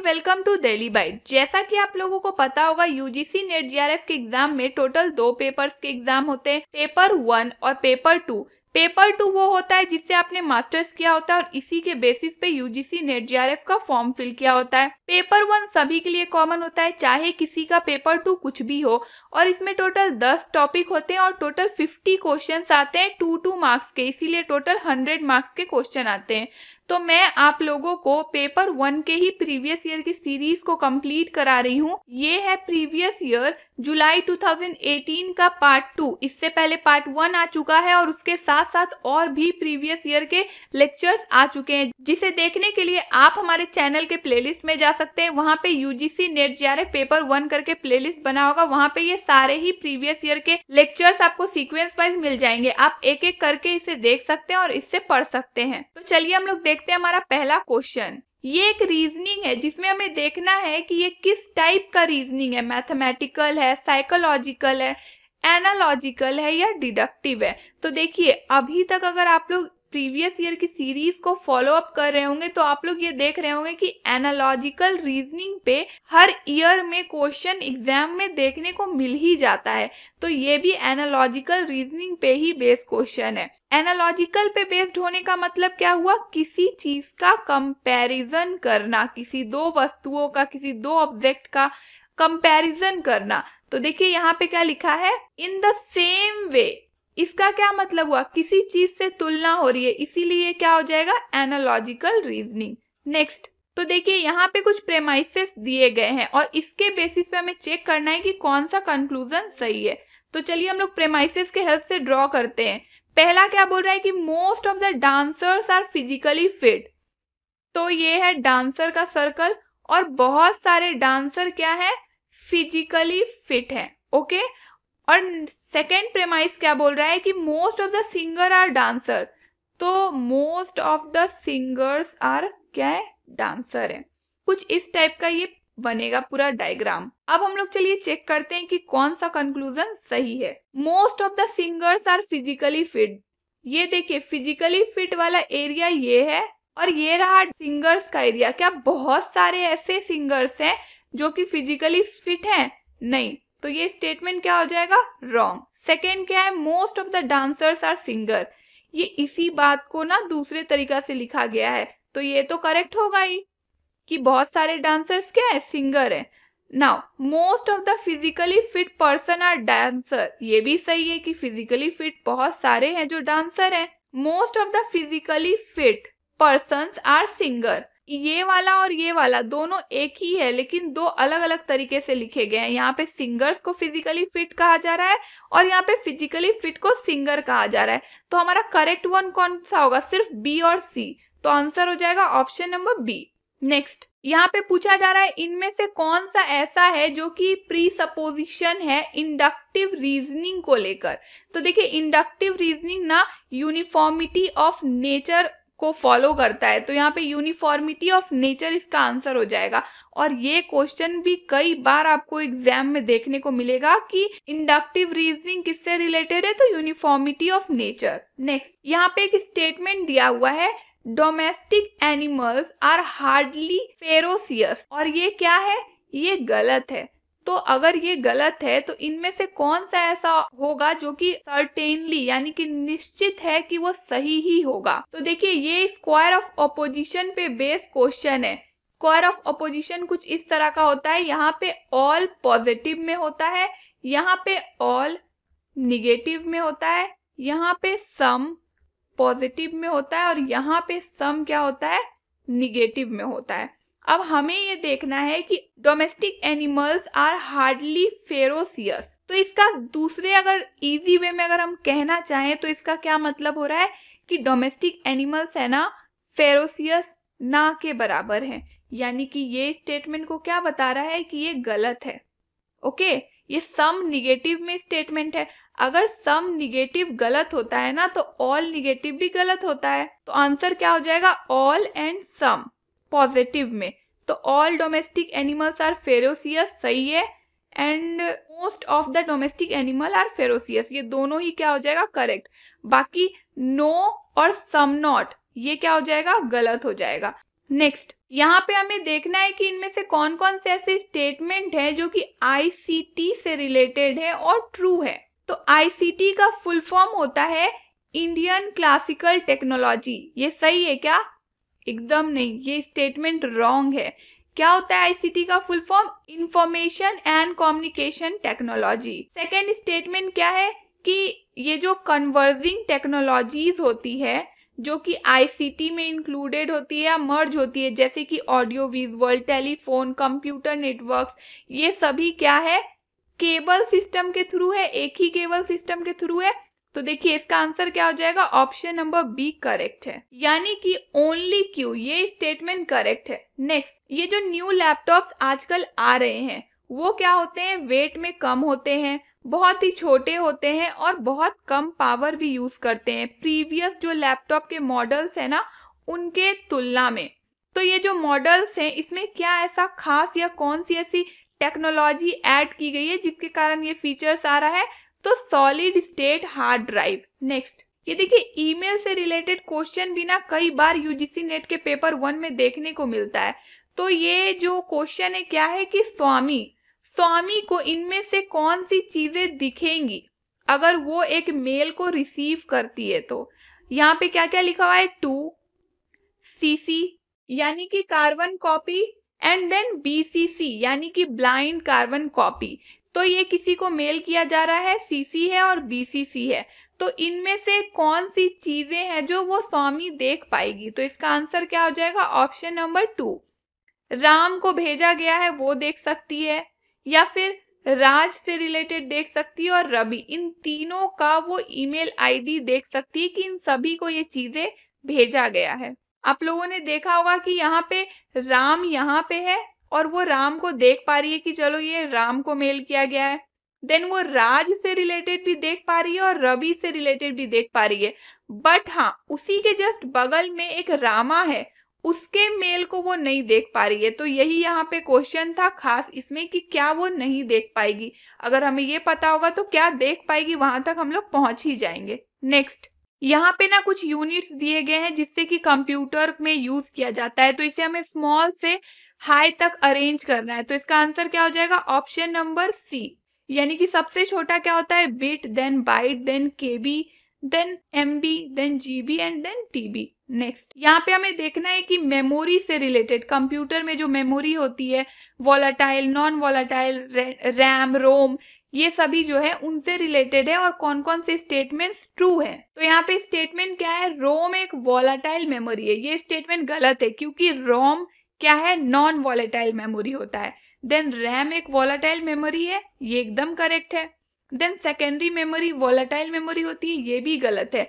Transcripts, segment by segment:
And welcome to Daily Bite जैसा कि आप लोगों को पता होगा यूजीसी नेट जीआरएफ के एग्जाम में टोटल दो पेपर्स के एग्जाम होते हैं पेपर वन और पेपर टू पेपर टू वो होता है जिससे आपने मास्टर्स किया होता है और इसी के बेसिस पे यूजीसी नेट जीआरएफ का फॉर्म फिल किया होता है पेपर वन सभी के लिए कॉमन होता है चाहे किसी का पेपर टू कुछ भी हो और इसमें टोटल दस टॉपिक होते हैं और टोटल फिफ्टी क्वेश्चन आते हैं टू टू मार्क्स के इसीलिए टोटल हंड्रेड मार्क्स के क्वेश्चन आते हैं तो मैं आप लोगों को पेपर वन के ही प्रीवियस ईयर की सीरीज को कंप्लीट करा रही हूँ ये है प्रीवियस ईयर जुलाई 2018 का पार्ट टू इससे पहले पार्ट वन आ चुका है और उसके साथ साथ और भी प्रीवियस ईयर के लेक्चर्स आ चुके हैं जिसे देखने के लिए आप हमारे चैनल के प्लेलिस्ट में जा सकते हैं वहाँ पे UGC NET J paper one करके प्लेलिस्ट बना होगा वहाँ पे ये सारे ही प्रीवियस ईयर के लेक्चर्स आपको सिक्वेंस वाइज मिल जाएंगे आप एक एक करके इसे देख सकते हैं और इससे पढ़ सकते हैं तो चलिए हम लोग देख देखते हैं हमारा पहला क्वेश्चन ये एक रीजनिंग है जिसमें हमें देखना है कि ये किस टाइप का रीजनिंग है मैथमेटिकल है साइकोलॉजिकल है एनालॉजिकल है या डिडक्टिव है तो देखिए अभी तक अगर आप लोग प्रीवियस ईयर की सीरीज को फॉलो अप कर रहे होंगे तो आप लोग ये देख रहे होंगे कि एनालॉजिकल रीजनिंग पे हर ईयर में क्वेश्चन एग्जाम में देखने को मिल ही जाता है तो ये भी एनालॉजिकल रीजनिंग पे ही बेस्ड क्वेश्चन है एनालॉजिकल पे बेस्ड होने का मतलब क्या हुआ किसी चीज का कंपेरिजन करना किसी दो वस्तुओं का किसी दो ऑब्जेक्ट का कंपेरिजन करना तो देखिए यहाँ पे क्या लिखा है इन द सेम वे इसका क्या मतलब हुआ किसी चीज से तुलना हो रही है इसीलिए क्या हो जाएगा एनालॉजिकल रीजनिंग नेक्स्ट तो देखिए यहाँ पे कुछ प्रेमाइसिस दिए गए हैं और इसके बेसिस पे हमें चेक करना है कि कौन सा कंक्लूजन सही है तो चलिए हम लोग प्रेमाइसिस के हेल्प से ड्रॉ करते हैं पहला क्या बोल रहा है कि most of the dancers are physically fit तो ये है डांसर का सर्कल और बहुत सारे डांसर क्या है फिजिकली फिट है ओके okay? और सेकेंड प्रेमाइस क्या बोल रहा है कि most of the singer are dancer तो most of the singers are क्या है डांसर है कुछ इस टाइप का ये बनेगा पूरा डायग्राम अब हम लोग चलिए चेक करते हैं कि कौन सा कंक्लूजन सही है most of the singers are physically fit ये देखिए फिजिकली फिट वाला एरिया ये है और ये रहा सिंगर्स का एरिया क्या बहुत सारे ऐसे सिंगर्स हैं जो कि फिजिकली फिट हैं नहीं तो ये स्टेटमेंट क्या हो जाएगा रॉन्ग सेकेंड क्या है most of the dancers are singer ये इसी बात को ना दूसरे तरीका से लिखा गया है तो ये तो करेक्ट होगा ही कि बहुत सारे डांसर्स क्या है सिंगर है now most of the physically fit person are dancer ये भी सही है कि फिजिकली फिट बहुत सारे हैं जो डांसर हैं most of the physically fit person are singer ये वाला और ये वाला दोनों एक ही है लेकिन दो अलग अलग तरीके से लिखे गए हैं यहाँ पे सिंगर्स को फिजिकली फिट कहा जा रहा है और यहाँ पे फिजिकली फिट को सिंगर कहा जा रहा है तो हमारा करेक्ट वन कौन सा होगा सिर्फ बी और सी तो आंसर हो जाएगा ऑप्शन नंबर बी नेक्स्ट यहाँ पे पूछा जा रहा है इनमें से कौन सा ऐसा है जो कि प्री सपोजिशन है इंडक्टिव रीजनिंग को लेकर तो देखिए इंडक्टिव रीजनिंग ना यूनिफॉर्मिटी ऑफ नेचर को फॉलो करता है तो यहाँ पे यूनिफॉर्मिटी ऑफ नेचर इसका आंसर हो जाएगा और ये क्वेश्चन भी कई बार आपको एग्जाम में देखने को मिलेगा कि इंडक्टिव रीजनिंग किससे रिलेटेड है तो यूनिफॉर्मिटी ऑफ नेचर नेक्स्ट यहाँ पे एक स्टेटमेंट दिया हुआ है domestic animals are hardly ferocious और ये क्या है ये गलत है तो अगर ये गलत है तो इनमें से कौन सा ऐसा होगा जो कि सर्टेनली यानी कि निश्चित है कि वो सही ही होगा तो देखिए ये स्क्वायर ऑफ अपोजिशन पे बेस क्वेश्चन है स्क्वायर ऑफ अपोजिशन कुछ इस तरह का होता है यहाँ पे ऑल पॉजिटिव में होता है यहाँ पे ऑल निगेटिव में होता है यहाँ पे सम पॉजिटिव में होता है और यहाँ पे सम क्या होता है निगेटिव में होता है अब हमें ये देखना है कि domestic animals are hardly ferocious तो इसका दूसरे अगर इजी वे में अगर हम कहना चाहें तो इसका क्या मतलब हो रहा है कि डोमेस्टिक एनिमल्स है ना फेरोसियस ना के बराबर है यानी कि ये स्टेटमेंट को क्या बता रहा है कि ये गलत है ओके ये सम निगेटिव में स्टेटमेंट है अगर सम निगेटिव गलत होता है ना तो ऑल निगेटिव भी गलत होता है तो आंसर क्या हो जाएगा ऑल एंड सम पॉजिटिव में तो all domestic animals are ferocious सही है and most of the domestic animal are ferocious ये दोनों ही क्या हो जाएगा करेक्ट बाकी नो और सम नॉट ये क्या हो जाएगा गलत हो जाएगा नेक्स्ट यहाँ पे हमें देखना है कि इनमें से कौन कौन से ऐसे स्टेटमेंट है जो कि आईसीटी से रिलेटेड है और ट्रू है तो आईसीटी का फुल फॉर्म होता है इंडियन क्लासिकल टेक्नोलॉजी ये सही है क्या एकदम नहीं ये स्टेटमेंट रॉन्ग है क्या होता है आईसीटी का full form information and communication technology second statement क्या है कि ये जो कन्वर्जिंग टेक्नोलॉजीज होती है जो कि आईसीटी में इंक्लूडेड होती है या मर्ज होती है जैसे कि audio visual telephone computer networks ये सभी क्या है केबल सिस्टम के थ्रू है एक ही केबल सिस्टम के थ्रू है तो देखिए इसका आंसर क्या हो जाएगा ऑप्शन नंबर बी करेक्ट है यानी कि ओनली क्यू ये स्टेटमेंट करेक्ट है नेक्स्ट ये जो न्यू लैपटॉप्स आजकल आ रहे हैं वो क्या होते हैं वेट में कम होते हैं बहुत ही छोटे होते हैं और बहुत कम पावर भी यूज करते हैं प्रीवियस जो लैपटॉप के मॉडल्स है ना उनके तुलना में तो ये जो मॉडल्स हैं इसमें क्या ऐसा खास या कौन सी ऐसी टेक्नोलॉजी ऐड की गई है जिसके कारण ये फीचर्स आ रहा है तो solid state hard drive next ये देखिए ईमेल से रिलेटेड क्वेश्चन भी ना कई बार यूजीसी नेट के पेपर वन में देखने को मिलता है तो ये जो क्वेश्चन है क्या है कि स्वामी स्वामी को इनमें से कौन सी चीजें दिखेंगी अगर वो एक मेल को रिसीव करती है तो यहाँ पे क्या क्या लिखा हुआ है टू सीसी यानी कि carbon copy and then BCC यानी कि ब्लाइंड कार्बन कॉपी तो ये किसी को मेल किया जा रहा है सीसी है और बीसीसी है तो इनमें से कौन सी चीजें हैं जो वो स्वामी देख पाएगी तो इसका आंसर क्या हो जाएगा ऑप्शन नंबर टू राम को भेजा गया है वो देख सकती है या फिर राज से रिलेटेड देख सकती है और रवि इन तीनों का वो ईमेल आईडी देख सकती है कि इन सभी को ये चीजें भेजा गया है आप लोगों ने देखा होगा कि यहाँ पे राम यहाँ पे है और वो राम को देख पा रही है कि चलो ये राम को मेल किया गया है देन वो राज से रिलेटेड भी देख पा रही है और रवि से रिलेटेड भी देख पा रही है बट हाँ उसी के जस्ट बगल में एक रामा है उसके मेल को वो नहीं देख पा रही है तो यही यहाँ पे क्वेश्चन था खास इसमें कि क्या वो नहीं देख पाएगी अगर हमें ये पता होगा तो क्या देख पाएगी वहां तक हम लोग पहुंच ही जाएंगे नेक्स्ट यहाँ पे ना कुछ यूनिट्स दिए गए हैं जिससे कि कंप्यूटर में यूज किया जाता है तो इसे हमें स्मॉल से हाई तक अरेंज करना है तो इसका आंसर क्या हो जाएगा ऑप्शन नंबर सी यानी कि सबसे छोटा क्या होता है bit then byte then K B then M B then G B and then T B next यहाँ पे हमें देखना है कि मेमोरी से रिलेटेड कंप्यूटर में जो मेमोरी होती है volatile non volatile RAM ROM ये सभी जो है उनसे रिलेटेड है और कौन कौन से स्टेटमेंट्स ट्रू है तो यहाँ पे स्टेटमेंट क्या है रोम एक वॉलाटाइल मेमोरी है ये स्टेटमेंट गलत है क्योंकि रोम क्या है नॉन वॉलेटाइल मेमोरी होता है देन रैम एक वॉलेटाइल मेमोरी है ये एकदम करेक्ट है then secondary memory volatile memory होती है ये भी गलत है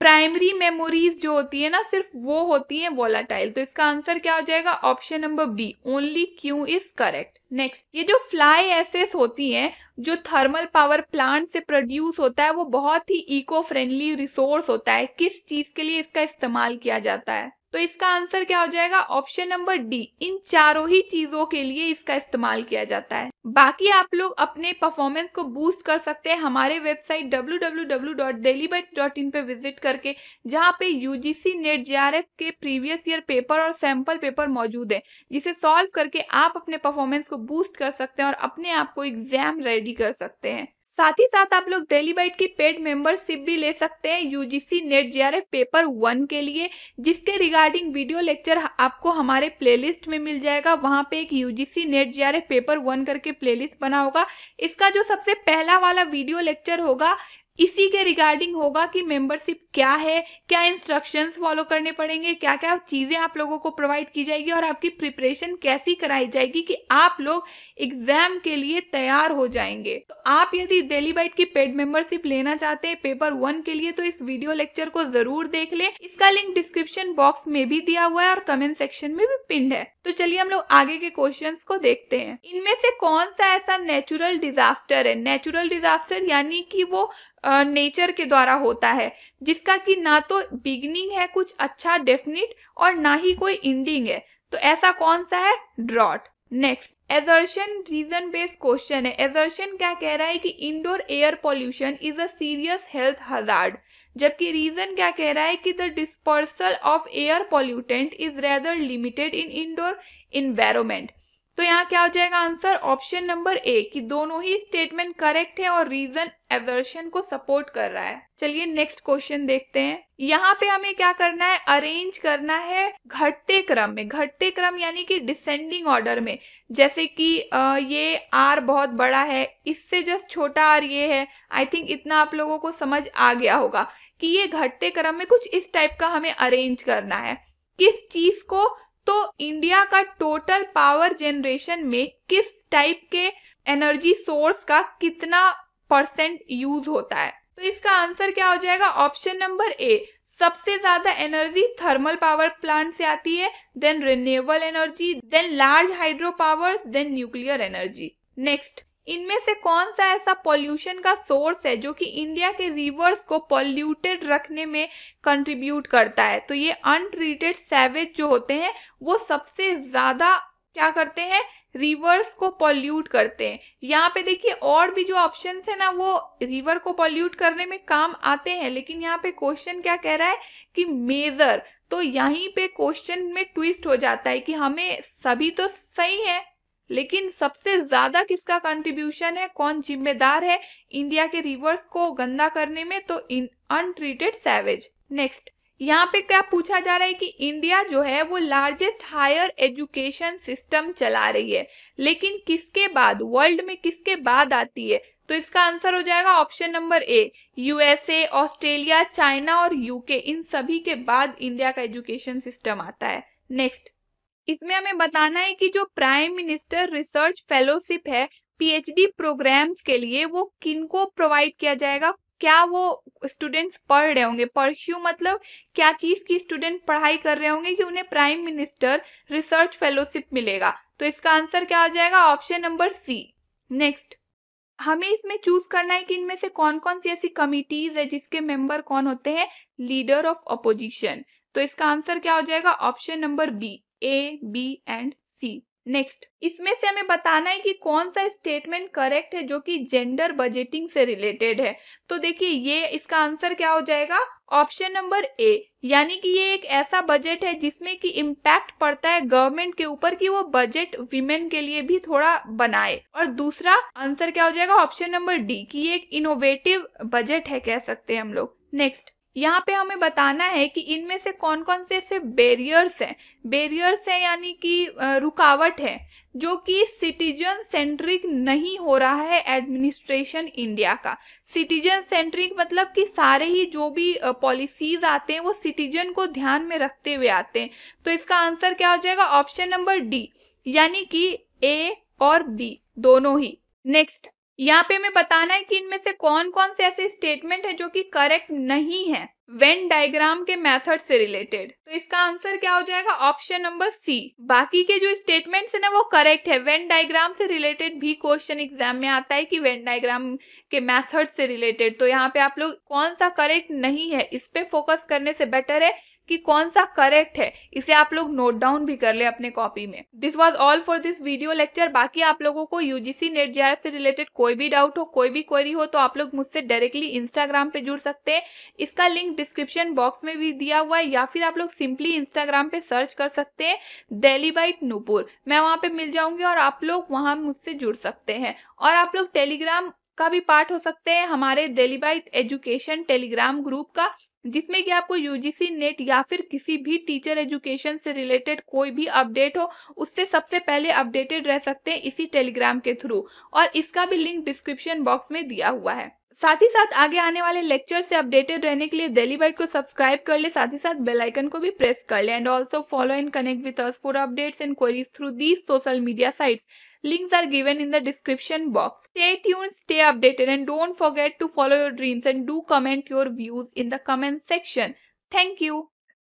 प्राइमरी मेमोरीज जो होती है ना सिर्फ वो होती है वॉलाटाइल तो इसका आंसर क्या हो जाएगा option number B only Q is correct next ये जो फ्लाई एसेस होती हैं जो थर्मल पावर प्लांट से प्रोड्यूस होता है वो बहुत ही इको फ्रेंडली रिसोर्स होता है किस चीज के लिए इसका इस्तेमाल किया जाता है तो इसका आंसर क्या हो जाएगा ऑप्शन नंबर डी इन चारों ही चीजों के लिए इसका इस्तेमाल किया जाता है बाकी आप लोग अपने परफॉर्मेंस को बूस्ट कर सकते हैं हमारे वेबसाइट www.dailybytes.in पे विजिट करके जहाँ पे यूजीसी नेट जे के प्रीवियस ईयर पेपर और सैंपल पेपर मौजूद है जिसे सॉल्व करके आप अपने परफॉर्मेंस को बूस्ट कर सकते हैं और अपने आप को एग्जाम रेडी कर सकते हैं साथ ही साथ आप लोग डेली बाइट की पेड मेंबरशिप भी ले सकते हैं UGC NET JRF paper one के लिए जिसके रिगार्डिंग वीडियो लेक्चर आपको हमारे प्लेलिस्ट में मिल जाएगा वहां पे एक UGC NET JRF paper one करके प्लेलिस्ट बना होगा इसका जो सबसे पहला वाला वीडियो लेक्चर होगा इसी के रिगार्डिंग होगा कि मेंबरशिप क्या है क्या इंस्ट्रक्शंस फॉलो करने पड़ेंगे क्या क्या चीज़ें आप लोगों को प्रोवाइड की जाएगी और आपकी प्रिपरेशन कैसी कराई जाएगी कि आप लोग एग्जाम के लिए तैयार हो जाएंगे तो आप यदि डेली बाइट की पेड मेंबरशिप लेना चाहते हैं पेपर वन के लिए तो इस वीडियो लेक्चर को जरूर देख ले इसका लिंक डिस्क्रिप्शन बॉक्स में भी दिया हुआ है और कमेंट सेक्शन में भी पिंड है तो चलिए हम लोग आगे के क्वेश्चन को देखते हैं इनमें से कौन सा ऐसा नेचुरल डिजास्टर है नेचुरल डिजास्टर यानी कि वो नेचर के द्वारा होता है जिसका कि ना तो बिगनिंग है कुछ अच्छा डेफिनेट और ना ही कोई एंडिंग है तो ऐसा कौन सा है drought next assertion reason based question है एजर्शन क्या कह रहा है कि indoor air pollution is a serious health hazard जबकि रीजन क्या कह रहा है कि the dispersal of air pollutant is rather limited in indoor environment तो यहाँ क्या हो जाएगा आंसर ऑप्शन नंबर ए कि दोनों ही स्टेटमेंट करेक्ट है और रीजन एवर्शन को सपोर्ट कर रहा है चलिए नेक्स्ट क्वेश्चन देखते हैं यहाँ पे हमें क्या करना है अरेंज करना है घटते क्रम में घटते क्रम यानी कि डिसेंडिंग ऑर्डर में जैसे कि ये आर बहुत बड़ा है इससे जस्ट छोटा आर ये है आई थिंक इतना आप लोगों को समझ आ गया होगा कि ये घटते क्रम में कुछ इस टाइप का हमें अरेंज करना है किस चीज को तो इंडिया का टोटल पावर जनरेशन में किस टाइप के एनर्जी सोर्स का कितना परसेंट यूज होता है तो इसका आंसर क्या हो जाएगा ऑप्शन नंबर ए सबसे ज्यादा एनर्जी थर्मल पावर प्लांट से आती है then renewable energy then large hydro power then nuclear energy next इनमें से कौन सा ऐसा पॉल्यूशन का सोर्स है जो कि इंडिया के रिवर्स को पॉल्यूटेड रखने में कंट्रीब्यूट करता है तो ये अनट्रीटेड सैवेज जो होते हैं वो सबसे ज़्यादा क्या करते हैं रिवर्स को पॉल्यूट करते हैं यहाँ पे देखिए और भी जो ऑप्शन है ना वो रिवर को पॉल्यूट करने में काम आते हैं लेकिन यहाँ पे क्वेश्चन क्या कह रहा है कि मेजर तो यहीं पे क्वेश्चन में ट्विस्ट हो जाता है कि हमें सभी तो सही है लेकिन सबसे ज़्यादा किसका कंट्रीब्यूशन है कौन जिम्मेदार है इंडिया के रिवर्स को गंदा करने में तो इन अनट्रीटेड सैवेज नेक्स्ट यहाँ पे क्या पूछा जा रहा है कि इंडिया जो है वो लार्जेस्ट हायर एजुकेशन सिस्टम चला रही है लेकिन किसके बाद वर्ल्ड में किसके बाद आती है तो इसका आंसर हो जाएगा option number A USA Australia China और यूके इन सभी के बाद इंडिया का एजुकेशन सिस्टम आता है नेक्स्ट इसमें हमें बताना है कि जो प्राइम मिनिस्टर रिसर्च फेलोशिप है पीएचडी प्रोग्राम्स के लिए वो किन को प्रोवाइड किया जाएगा क्या वो स्टूडेंट्स पढ़ रहे होंगे परस्यू मतलब क्या चीज़ की स्टूडेंट पढ़ाई कर रहे होंगे कि उन्हें प्राइम मिनिस्टर रिसर्च फेलोशिप मिलेगा तो इसका आंसर क्या हो जाएगा ऑप्शन नंबर सी नेक्स्ट हमें इसमें चूज करना है कि इनमें से कौन कौन सी ऐसी कमिटीज है जिसके मेंबर कौन होते हैं लीडर ऑफ अपोजिशन तो इसका आंसर क्या हो जाएगा option number B A B and C next इसमें से हमें बताना है कि कौन सा स्टेटमेंट करेक्ट है जो कि जेंडर बजटिंग से रिलेटेड है तो देखिए ये इसका आंसर क्या हो जाएगा ऑप्शन नंबर ए यानी कि ये एक ऐसा बजट है जिसमें कि इम्पैक्ट पड़ता है गवर्नमेंट के ऊपर कि वो बजट विमेन के लिए भी थोड़ा बनाए और दूसरा आंसर क्या हो जाएगा ऑप्शन नंबर डी कि ये एक इनोवेटिव बजट है कह सकते हैं हम लोग नेक्स्ट यहाँ पे हमें बताना है कि इनमें से कौन कौन से ऐसे बैरियर्स हैं बैरियर्स हैं यानी कि रुकावट है जो कि सिटीजन सेंट्रिक नहीं हो रहा है एडमिनिस्ट्रेशन इंडिया का सिटीजन सेंट्रिक मतलब कि सारे ही जो भी पॉलिसीज आते हैं वो सिटीजन को ध्यान में रखते हुए आते हैं तो इसका आंसर क्या हो जाएगा ऑप्शन नंबर डी यानी कि ए और बी दोनों ही नेक्स्ट यहाँ पे हमें बताना है कि इनमें से कौन कौन से ऐसे स्टेटमेंट है जो कि करेक्ट नहीं है वेन डायग्राम के मेथड से रिलेटेड तो इसका आंसर क्या हो जाएगा ऑप्शन नंबर सी बाकी के जो स्टेटमेंट्स है ना वो करेक्ट है वेन डायग्राम से रिलेटेड भी क्वेश्चन एग्जाम में आता है कि वेन डायग्राम के मेथड से रिलेटेड तो यहाँ पे आप लोग कौन सा करेक्ट नहीं है इस पे फोकस करने से बेटर है कि कौन सा करेक्ट है इसे आप लोग नोट डाउन भी कर ले अपने कॉपी में this was all for this video lecture बाकी आप लोगों को यूजीसी नेट जी से रिलेटेड कोई भी डाउट हो कोई भी क्वेरी हो तो आप लोग मुझसे डायरेक्टली इंस्टाग्राम पे जुड़ सकते हैं इसका लिंक डिस्क्रिप्शन बॉक्स में भी दिया हुआ है या फिर आप लोग सिंपली इंस्टाग्राम पे सर्च कर सकते हैं डेली बाइट नूपुर मैं वहाँ पे मिल जाऊंगी और आप लोग वहाँ मुझसे जुड़ सकते हैं और आप लोग टेलीग्राम का भी पार्ट हो सकते हैं हमारे daily bite education Telegram group का जिसमें कि आपको यूजीसी नेट e या फिर किसी भी टीचर एजुकेशन से रिलेटेड कोई भी अपडेट हो उससे सबसे पहले अपडेटेड रह सकते हैं इसी टेलीग्राम के थ्रू और इसका भी लिंक डिस्क्रिप्शन बॉक्स में दिया हुआ है साथ ही साथ आगे आने वाले लेक्चर से अपडेटेड रहने के लिए डेली बाइट को सब्सक्राइब कर ले साथ ही साथ बेल आइकन को भी प्रेस कर ले and also follow and connect with us for updates and queries through these social media sites Links are given in the description box. Stay tuned, stay updated and don't forget to follow your dreams and do comment your views in the comment section. Thank you.